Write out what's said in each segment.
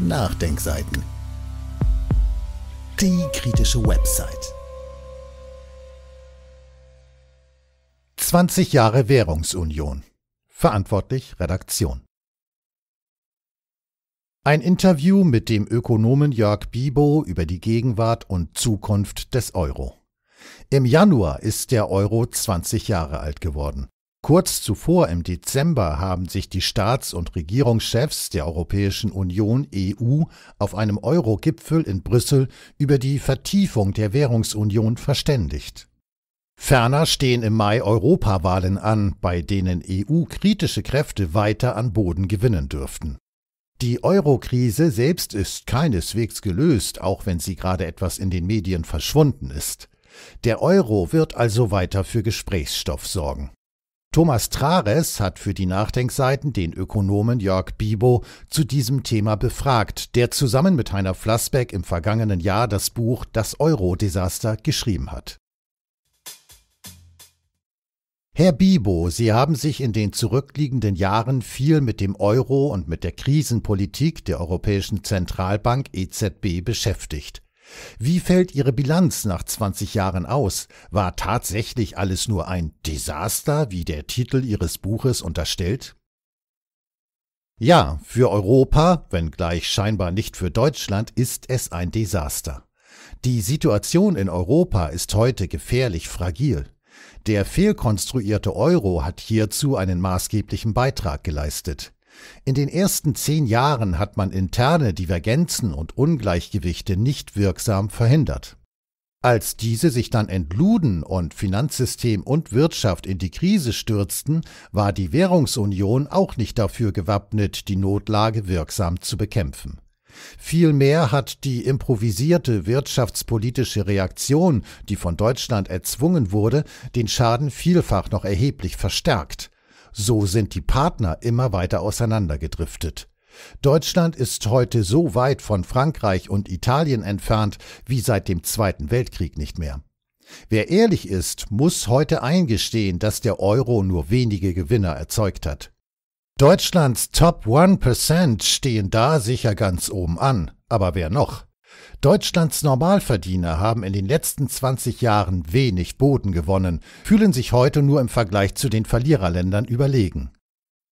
Nachdenkseiten. Die kritische Website. 20 Jahre Währungsunion. Verantwortlich Redaktion. Ein Interview mit dem Ökonomen Jörg Bibo über die Gegenwart und Zukunft des Euro. Im Januar ist der Euro 20 Jahre alt geworden. Kurz zuvor im Dezember haben sich die Staats- und Regierungschefs der Europäischen Union EU auf einem Euro-Gipfel in Brüssel über die Vertiefung der Währungsunion verständigt. Ferner stehen im Mai Europawahlen an, bei denen EU-kritische Kräfte weiter an Boden gewinnen dürften. Die Euro-Krise selbst ist keineswegs gelöst, auch wenn sie gerade etwas in den Medien verschwunden ist. Der Euro wird also weiter für Gesprächsstoff sorgen. Thomas Trares hat für die Nachdenkseiten den Ökonomen Jörg Bibo zu diesem Thema befragt, der zusammen mit Heiner Flassbeck im vergangenen Jahr das Buch Das Euro-Desaster geschrieben hat. Herr Bibo, Sie haben sich in den zurückliegenden Jahren viel mit dem Euro und mit der Krisenpolitik der Europäischen Zentralbank EZB beschäftigt. Wie fällt Ihre Bilanz nach 20 Jahren aus? War tatsächlich alles nur ein Desaster, wie der Titel Ihres Buches unterstellt? Ja, für Europa, wenngleich scheinbar nicht für Deutschland, ist es ein Desaster. Die Situation in Europa ist heute gefährlich fragil. Der fehlkonstruierte Euro hat hierzu einen maßgeblichen Beitrag geleistet. In den ersten zehn Jahren hat man interne Divergenzen und Ungleichgewichte nicht wirksam verhindert. Als diese sich dann entluden und Finanzsystem und Wirtschaft in die Krise stürzten, war die Währungsunion auch nicht dafür gewappnet, die Notlage wirksam zu bekämpfen. Vielmehr hat die improvisierte wirtschaftspolitische Reaktion, die von Deutschland erzwungen wurde, den Schaden vielfach noch erheblich verstärkt. So sind die Partner immer weiter auseinandergedriftet. Deutschland ist heute so weit von Frankreich und Italien entfernt wie seit dem Zweiten Weltkrieg nicht mehr. Wer ehrlich ist, muss heute eingestehen, dass der Euro nur wenige Gewinner erzeugt hat. Deutschlands Top 1% stehen da sicher ganz oben an, aber wer noch? Deutschlands Normalverdiener haben in den letzten 20 Jahren wenig Boden gewonnen, fühlen sich heute nur im Vergleich zu den Verliererländern überlegen.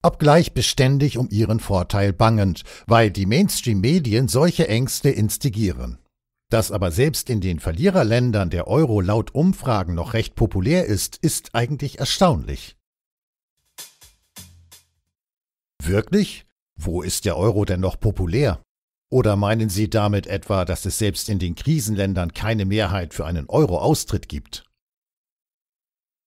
Obgleich beständig um ihren Vorteil bangend, weil die Mainstream-Medien solche Ängste instigieren. Dass aber selbst in den Verliererländern der Euro laut Umfragen noch recht populär ist, ist eigentlich erstaunlich. Wirklich? Wo ist der Euro denn noch populär? Oder meinen Sie damit etwa, dass es selbst in den Krisenländern keine Mehrheit für einen Euro-Austritt gibt?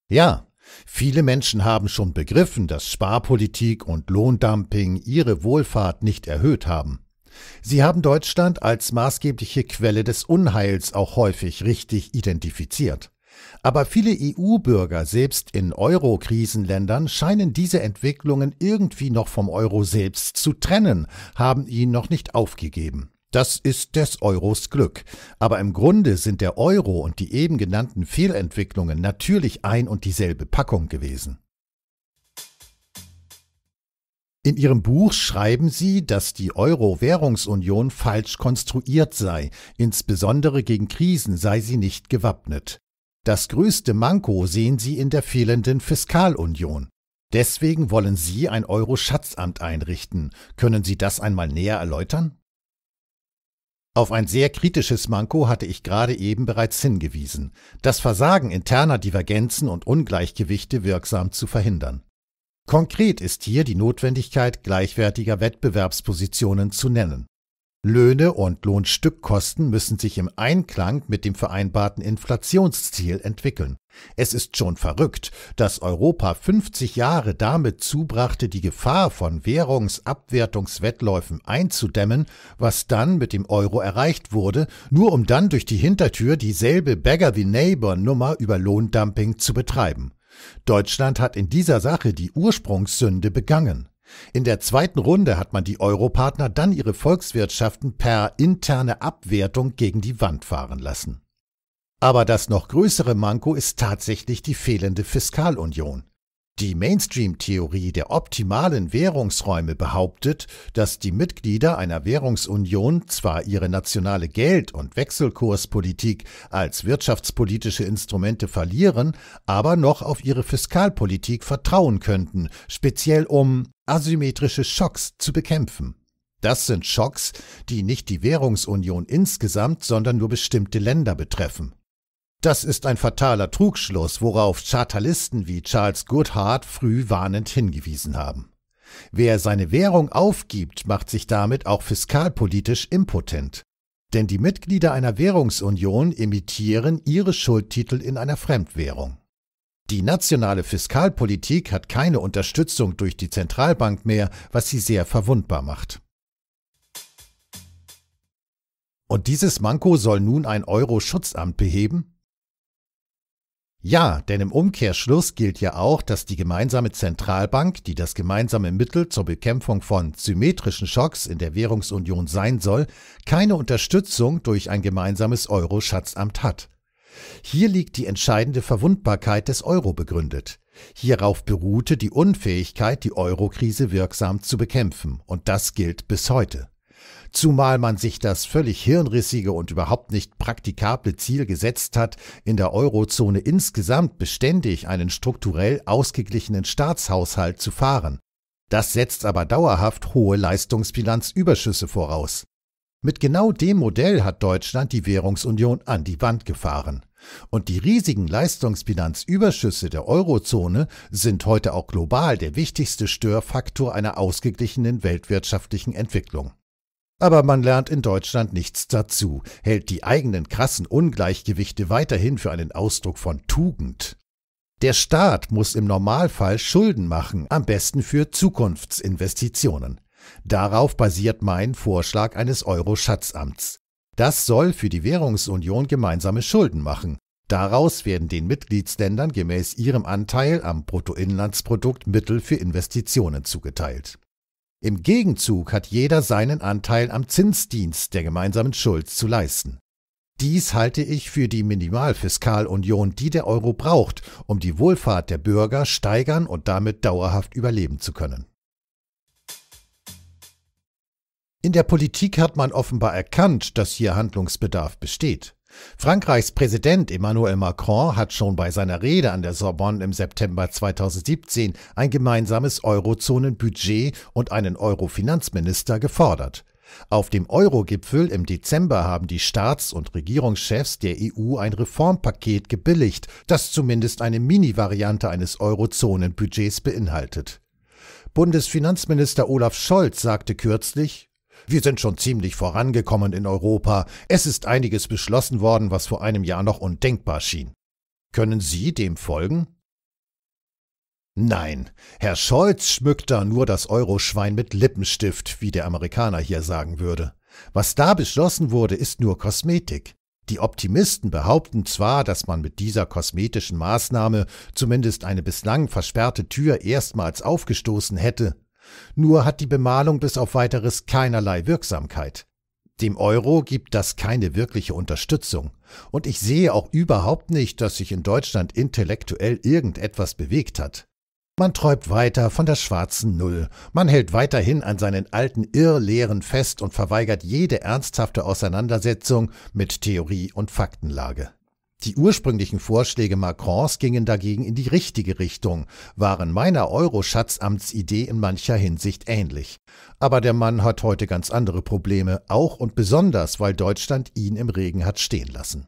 Ja, viele Menschen haben schon begriffen, dass Sparpolitik und Lohndumping ihre Wohlfahrt nicht erhöht haben. Sie haben Deutschland als maßgebliche Quelle des Unheils auch häufig richtig identifiziert. Aber viele EU-Bürger, selbst in Euro-Krisenländern, scheinen diese Entwicklungen irgendwie noch vom Euro selbst zu trennen, haben ihn noch nicht aufgegeben. Das ist des Euros Glück. Aber im Grunde sind der Euro und die eben genannten Fehlentwicklungen natürlich ein und dieselbe Packung gewesen. In Ihrem Buch schreiben Sie, dass die Euro-Währungsunion falsch konstruiert sei, insbesondere gegen Krisen sei sie nicht gewappnet. Das größte Manko sehen sie in der fehlenden Fiskalunion. Deswegen wollen Sie ein Euro-Schatzamt einrichten. Können Sie das einmal näher erläutern? Auf ein sehr kritisches Manko hatte ich gerade eben bereits hingewiesen, das Versagen interner Divergenzen und Ungleichgewichte wirksam zu verhindern. Konkret ist hier die Notwendigkeit gleichwertiger Wettbewerbspositionen zu nennen. Löhne und Lohnstückkosten müssen sich im Einklang mit dem vereinbarten Inflationsziel entwickeln. Es ist schon verrückt, dass Europa 50 Jahre damit zubrachte, die Gefahr von Währungsabwertungswettläufen einzudämmen, was dann mit dem Euro erreicht wurde, nur um dann durch die Hintertür dieselbe Beggar the Neighbor Nummer über Lohndumping zu betreiben. Deutschland hat in dieser Sache die Ursprungssünde begangen. In der zweiten Runde hat man die Europartner dann ihre Volkswirtschaften per interne Abwertung gegen die Wand fahren lassen. Aber das noch größere Manko ist tatsächlich die fehlende Fiskalunion. Die Mainstream-Theorie der optimalen Währungsräume behauptet, dass die Mitglieder einer Währungsunion zwar ihre nationale Geld- und Wechselkurspolitik als wirtschaftspolitische Instrumente verlieren, aber noch auf ihre Fiskalpolitik vertrauen könnten, speziell um asymmetrische Schocks zu bekämpfen. Das sind Schocks, die nicht die Währungsunion insgesamt, sondern nur bestimmte Länder betreffen. Das ist ein fataler Trugschluss, worauf Chartalisten wie Charles Goodhart früh warnend hingewiesen haben. Wer seine Währung aufgibt, macht sich damit auch fiskalpolitisch impotent. Denn die Mitglieder einer Währungsunion emittieren ihre Schuldtitel in einer Fremdwährung. Die nationale Fiskalpolitik hat keine Unterstützung durch die Zentralbank mehr, was sie sehr verwundbar macht. Und dieses Manko soll nun ein Euro-Schutzamt beheben? Ja, denn im Umkehrschluss gilt ja auch, dass die gemeinsame Zentralbank, die das gemeinsame Mittel zur Bekämpfung von symmetrischen Schocks in der Währungsunion sein soll, keine Unterstützung durch ein gemeinsames Euro-Schatzamt hat. Hier liegt die entscheidende Verwundbarkeit des Euro begründet. Hierauf beruhte die Unfähigkeit, die Euro-Krise wirksam zu bekämpfen, und das gilt bis heute zumal man sich das völlig hirnrissige und überhaupt nicht praktikable Ziel gesetzt hat, in der Eurozone insgesamt beständig einen strukturell ausgeglichenen Staatshaushalt zu fahren. Das setzt aber dauerhaft hohe Leistungsbilanzüberschüsse voraus. Mit genau dem Modell hat Deutschland die Währungsunion an die Wand gefahren. Und die riesigen Leistungsbilanzüberschüsse der Eurozone sind heute auch global der wichtigste Störfaktor einer ausgeglichenen weltwirtschaftlichen Entwicklung. Aber man lernt in Deutschland nichts dazu, hält die eigenen krassen Ungleichgewichte weiterhin für einen Ausdruck von Tugend. Der Staat muss im Normalfall Schulden machen, am besten für Zukunftsinvestitionen. Darauf basiert mein Vorschlag eines Euro-Schatzamts. Das soll für die Währungsunion gemeinsame Schulden machen. Daraus werden den Mitgliedsländern gemäß ihrem Anteil am Bruttoinlandsprodukt Mittel für Investitionen zugeteilt. Im Gegenzug hat jeder seinen Anteil am Zinsdienst der gemeinsamen Schuld zu leisten. Dies halte ich für die Minimalfiskalunion, die der Euro braucht, um die Wohlfahrt der Bürger steigern und damit dauerhaft überleben zu können. In der Politik hat man offenbar erkannt, dass hier Handlungsbedarf besteht. Frankreichs Präsident Emmanuel Macron hat schon bei seiner Rede an der Sorbonne im September 2017 ein gemeinsames Eurozonenbudget und einen Eurofinanzminister gefordert. Auf dem Eurogipfel im Dezember haben die Staats- und Regierungschefs der EU ein Reformpaket gebilligt, das zumindest eine Mini-Variante eines Eurozonenbudgets beinhaltet. Bundesfinanzminister Olaf Scholz sagte kürzlich, wir sind schon ziemlich vorangekommen in Europa. Es ist einiges beschlossen worden, was vor einem Jahr noch undenkbar schien. Können Sie dem folgen? Nein, Herr Scholz schmückt da nur das Euroschwein mit Lippenstift, wie der Amerikaner hier sagen würde. Was da beschlossen wurde, ist nur Kosmetik. Die Optimisten behaupten zwar, dass man mit dieser kosmetischen Maßnahme zumindest eine bislang versperrte Tür erstmals aufgestoßen hätte, nur hat die Bemalung bis auf weiteres keinerlei Wirksamkeit. Dem Euro gibt das keine wirkliche Unterstützung. Und ich sehe auch überhaupt nicht, dass sich in Deutschland intellektuell irgendetwas bewegt hat. Man träumt weiter von der schwarzen Null, man hält weiterhin an seinen alten Irrlehren fest und verweigert jede ernsthafte Auseinandersetzung mit Theorie und Faktenlage. Die ursprünglichen Vorschläge Macrons gingen dagegen in die richtige Richtung, waren meiner Euro-Schatzamtsidee in mancher Hinsicht ähnlich. Aber der Mann hat heute ganz andere Probleme, auch und besonders, weil Deutschland ihn im Regen hat stehen lassen.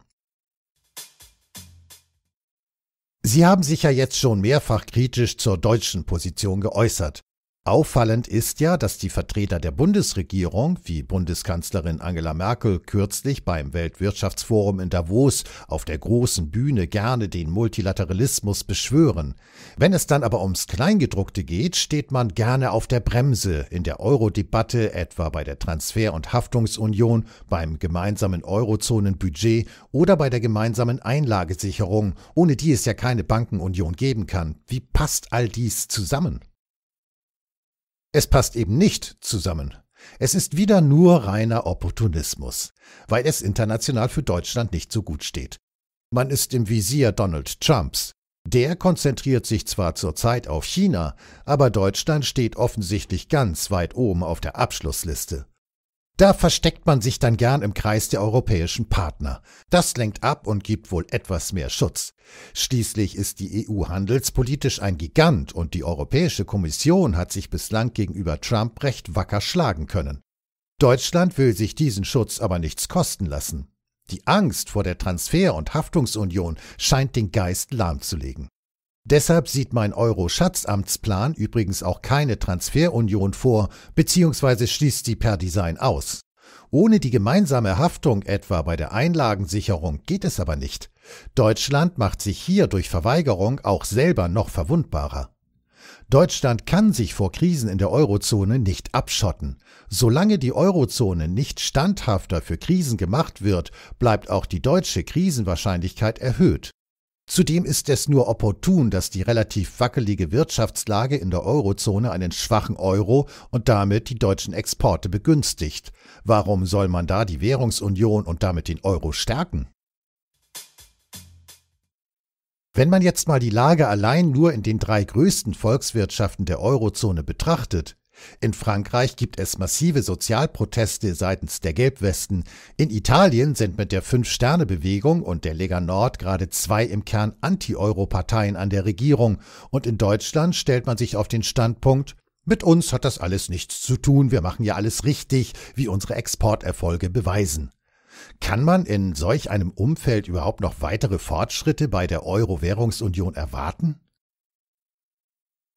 Sie haben sich ja jetzt schon mehrfach kritisch zur deutschen Position geäußert. Auffallend ist ja, dass die Vertreter der Bundesregierung, wie Bundeskanzlerin Angela Merkel kürzlich beim Weltwirtschaftsforum in Davos auf der großen Bühne gerne den Multilateralismus beschwören. Wenn es dann aber ums Kleingedruckte geht, steht man gerne auf der Bremse in der Euro-Debatte, etwa bei der Transfer- und Haftungsunion, beim gemeinsamen Eurozonenbudget oder bei der gemeinsamen Einlagesicherung, ohne die es ja keine Bankenunion geben kann. Wie passt all dies zusammen? Es passt eben nicht zusammen. Es ist wieder nur reiner Opportunismus, weil es international für Deutschland nicht so gut steht. Man ist im Visier Donald Trumps. Der konzentriert sich zwar zurzeit auf China, aber Deutschland steht offensichtlich ganz weit oben auf der Abschlussliste. Da versteckt man sich dann gern im Kreis der europäischen Partner. Das lenkt ab und gibt wohl etwas mehr Schutz. Schließlich ist die EU handelspolitisch ein Gigant und die Europäische Kommission hat sich bislang gegenüber Trump recht wacker schlagen können. Deutschland will sich diesen Schutz aber nichts kosten lassen. Die Angst vor der Transfer- und Haftungsunion scheint den Geist lahmzulegen. Deshalb sieht mein Euro-Schatzamtsplan übrigens auch keine Transferunion vor, beziehungsweise schließt sie per Design aus. Ohne die gemeinsame Haftung etwa bei der Einlagensicherung geht es aber nicht. Deutschland macht sich hier durch Verweigerung auch selber noch verwundbarer. Deutschland kann sich vor Krisen in der Eurozone nicht abschotten. Solange die Eurozone nicht standhafter für Krisen gemacht wird, bleibt auch die deutsche Krisenwahrscheinlichkeit erhöht. Zudem ist es nur opportun, dass die relativ wackelige Wirtschaftslage in der Eurozone einen schwachen Euro und damit die deutschen Exporte begünstigt. Warum soll man da die Währungsunion und damit den Euro stärken? Wenn man jetzt mal die Lage allein nur in den drei größten Volkswirtschaften der Eurozone betrachtet, in Frankreich gibt es massive Sozialproteste seitens der Gelbwesten. In Italien sind mit der Fünf-Sterne-Bewegung und der Lega Nord gerade zwei im Kern Anti-Euro-Parteien an der Regierung. Und in Deutschland stellt man sich auf den Standpunkt, mit uns hat das alles nichts zu tun, wir machen ja alles richtig, wie unsere Exporterfolge beweisen. Kann man in solch einem Umfeld überhaupt noch weitere Fortschritte bei der Euro-Währungsunion erwarten?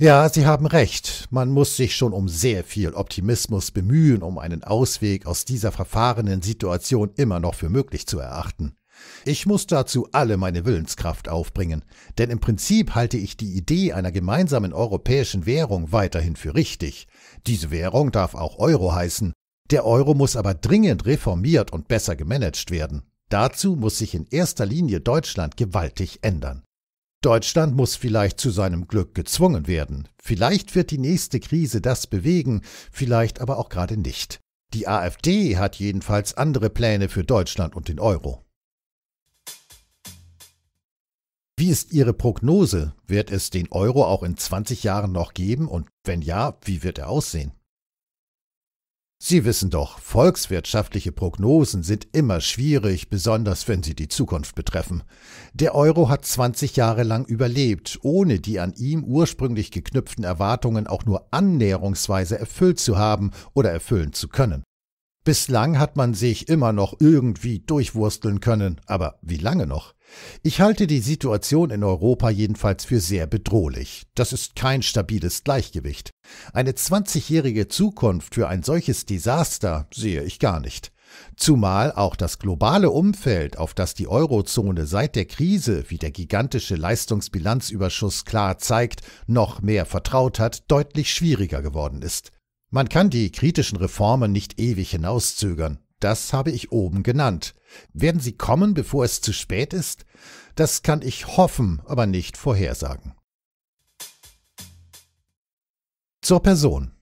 Ja, Sie haben recht. Man muss sich schon um sehr viel Optimismus bemühen, um einen Ausweg aus dieser verfahrenen Situation immer noch für möglich zu erachten. Ich muss dazu alle meine Willenskraft aufbringen, denn im Prinzip halte ich die Idee einer gemeinsamen europäischen Währung weiterhin für richtig. Diese Währung darf auch Euro heißen. Der Euro muss aber dringend reformiert und besser gemanagt werden. Dazu muss sich in erster Linie Deutschland gewaltig ändern. Deutschland muss vielleicht zu seinem Glück gezwungen werden. Vielleicht wird die nächste Krise das bewegen, vielleicht aber auch gerade nicht. Die AfD hat jedenfalls andere Pläne für Deutschland und den Euro. Wie ist Ihre Prognose? Wird es den Euro auch in 20 Jahren noch geben und wenn ja, wie wird er aussehen? Sie wissen doch, volkswirtschaftliche Prognosen sind immer schwierig, besonders wenn sie die Zukunft betreffen. Der Euro hat 20 Jahre lang überlebt, ohne die an ihm ursprünglich geknüpften Erwartungen auch nur annäherungsweise erfüllt zu haben oder erfüllen zu können. Bislang hat man sich immer noch irgendwie durchwursteln können, aber wie lange noch? Ich halte die Situation in Europa jedenfalls für sehr bedrohlich. Das ist kein stabiles Gleichgewicht. Eine 20-jährige Zukunft für ein solches Desaster sehe ich gar nicht. Zumal auch das globale Umfeld, auf das die Eurozone seit der Krise, wie der gigantische Leistungsbilanzüberschuss klar zeigt, noch mehr vertraut hat, deutlich schwieriger geworden ist. Man kann die kritischen Reformen nicht ewig hinauszögern. Das habe ich oben genannt. Werden sie kommen, bevor es zu spät ist? Das kann ich hoffen, aber nicht vorhersagen. Zur Person.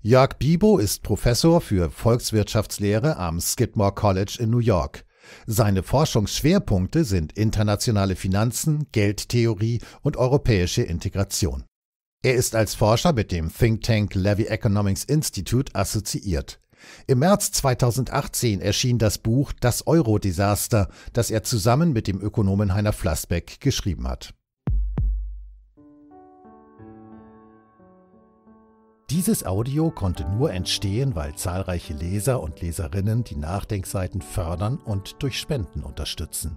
Jörg Bibo ist Professor für Volkswirtschaftslehre am Skidmore College in New York. Seine Forschungsschwerpunkte sind internationale Finanzen, Geldtheorie und europäische Integration. Er ist als Forscher mit dem Think Tank Levy Economics Institute assoziiert. Im März 2018 erschien das Buch Das Euro-Desaster, das er zusammen mit dem Ökonomen Heiner Flassbeck geschrieben hat. Dieses Audio konnte nur entstehen, weil zahlreiche Leser und Leserinnen die Nachdenkseiten fördern und durch Spenden unterstützen.